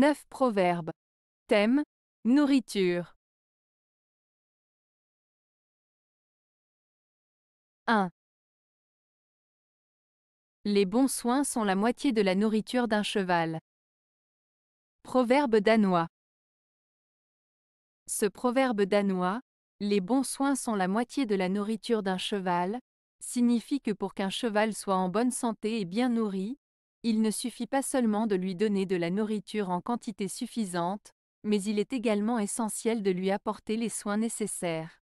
9 proverbes. Thème Nourriture. 1. Les bons soins sont la moitié de la nourriture d'un cheval. Proverbe danois. Ce proverbe danois, les bons soins sont la moitié de la nourriture d'un cheval, signifie que pour qu'un cheval soit en bonne santé et bien nourri, il ne suffit pas seulement de lui donner de la nourriture en quantité suffisante, mais il est également essentiel de lui apporter les soins nécessaires.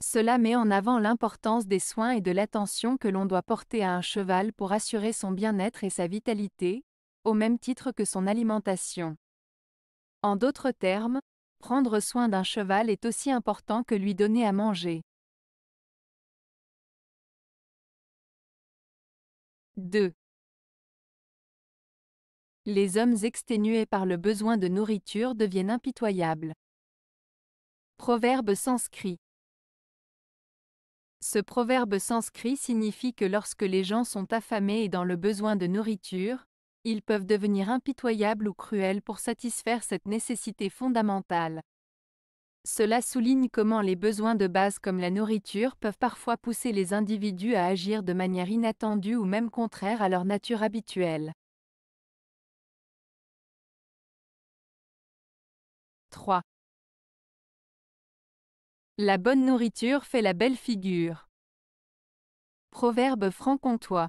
Cela met en avant l'importance des soins et de l'attention que l'on doit porter à un cheval pour assurer son bien-être et sa vitalité, au même titre que son alimentation. En d'autres termes, prendre soin d'un cheval est aussi important que lui donner à manger. 2. Les hommes exténués par le besoin de nourriture deviennent impitoyables. Proverbe sanscrit Ce proverbe sanscrit signifie que lorsque les gens sont affamés et dans le besoin de nourriture, ils peuvent devenir impitoyables ou cruels pour satisfaire cette nécessité fondamentale. Cela souligne comment les besoins de base comme la nourriture peuvent parfois pousser les individus à agir de manière inattendue ou même contraire à leur nature habituelle. 3. La bonne nourriture fait la belle figure. Proverbe franc-comtois.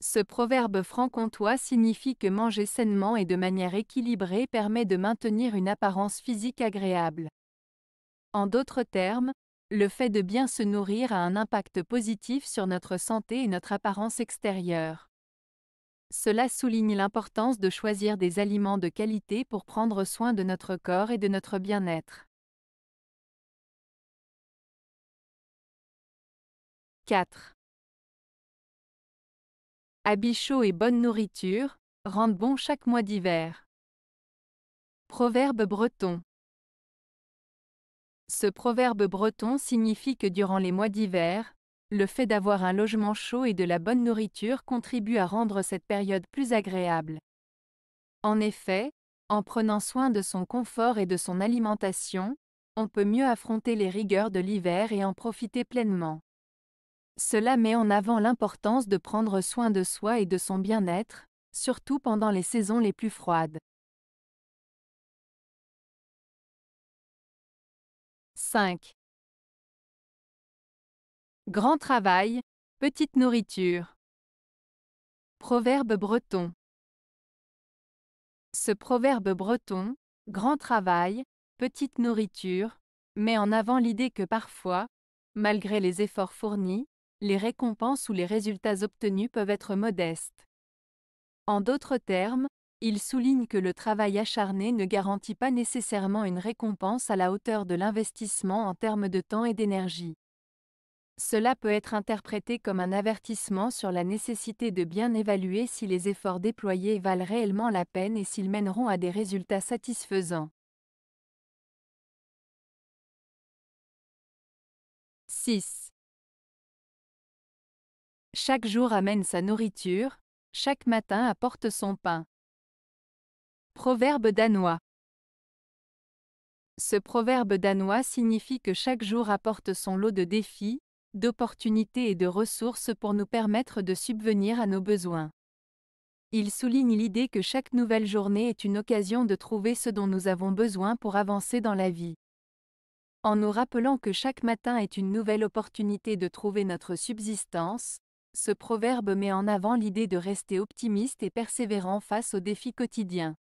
Ce proverbe franc-comtois signifie que manger sainement et de manière équilibrée permet de maintenir une apparence physique agréable. En d'autres termes, le fait de bien se nourrir a un impact positif sur notre santé et notre apparence extérieure. Cela souligne l'importance de choisir des aliments de qualité pour prendre soin de notre corps et de notre bien-être. 4. Habits chauds et bonne nourriture rendent bon chaque mois d'hiver. Proverbe breton. Ce proverbe breton signifie que durant les mois d'hiver, le fait d'avoir un logement chaud et de la bonne nourriture contribue à rendre cette période plus agréable. En effet, en prenant soin de son confort et de son alimentation, on peut mieux affronter les rigueurs de l'hiver et en profiter pleinement. Cela met en avant l'importance de prendre soin de soi et de son bien-être, surtout pendant les saisons les plus froides. 5. Grand travail, petite nourriture. Proverbe breton. Ce proverbe breton, grand travail, petite nourriture, met en avant l'idée que parfois, malgré les efforts fournis, les récompenses ou les résultats obtenus peuvent être modestes. En d'autres termes, il souligne que le travail acharné ne garantit pas nécessairement une récompense à la hauteur de l'investissement en termes de temps et d'énergie. Cela peut être interprété comme un avertissement sur la nécessité de bien évaluer si les efforts déployés valent réellement la peine et s'ils mèneront à des résultats satisfaisants. « 6. Chaque jour amène sa nourriture, chaque matin apporte son pain. » Proverbe danois Ce proverbe danois signifie que chaque jour apporte son lot de défis, d'opportunités et de ressources pour nous permettre de subvenir à nos besoins. Il souligne l'idée que chaque nouvelle journée est une occasion de trouver ce dont nous avons besoin pour avancer dans la vie. En nous rappelant que chaque matin est une nouvelle opportunité de trouver notre subsistance, ce proverbe met en avant l'idée de rester optimiste et persévérant face aux défis quotidiens.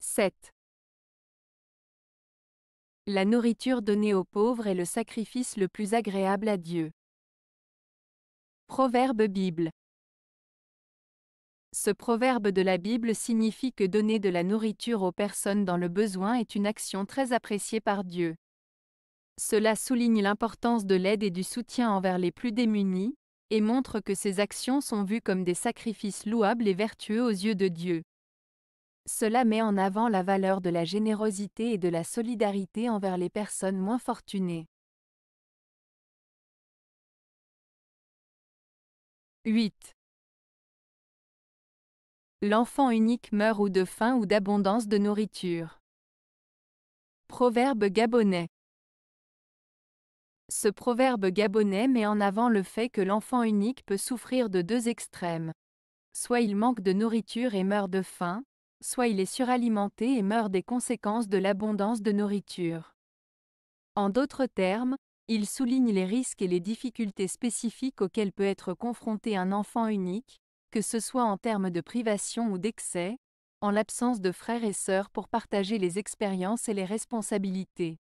7. La nourriture donnée aux pauvres est le sacrifice le plus agréable à Dieu. Proverbe Bible. Ce proverbe de la Bible signifie que donner de la nourriture aux personnes dans le besoin est une action très appréciée par Dieu. Cela souligne l'importance de l'aide et du soutien envers les plus démunis, et montre que ces actions sont vues comme des sacrifices louables et vertueux aux yeux de Dieu. Cela met en avant la valeur de la générosité et de la solidarité envers les personnes moins fortunées. 8. L'enfant unique meurt ou de faim ou d'abondance de nourriture. Proverbe gabonais. Ce proverbe gabonais met en avant le fait que l'enfant unique peut souffrir de deux extrêmes. Soit il manque de nourriture et meurt de faim, soit il est suralimenté et meurt des conséquences de l'abondance de nourriture. En d'autres termes, il souligne les risques et les difficultés spécifiques auxquelles peut être confronté un enfant unique, que ce soit en termes de privation ou d'excès, en l'absence de frères et sœurs pour partager les expériences et les responsabilités.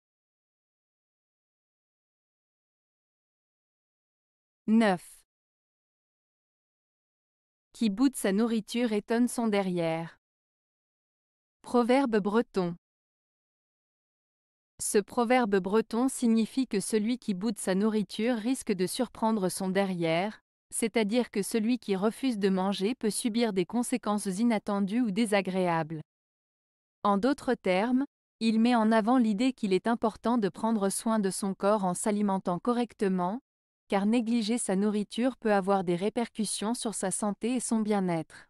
9. Qui boude sa nourriture étonne son derrière. Proverbe breton. Ce proverbe breton signifie que celui qui boude sa nourriture risque de surprendre son derrière, c'est-à-dire que celui qui refuse de manger peut subir des conséquences inattendues ou désagréables. En d'autres termes, il met en avant l'idée qu'il est important de prendre soin de son corps en s'alimentant correctement, car négliger sa nourriture peut avoir des répercussions sur sa santé et son bien-être.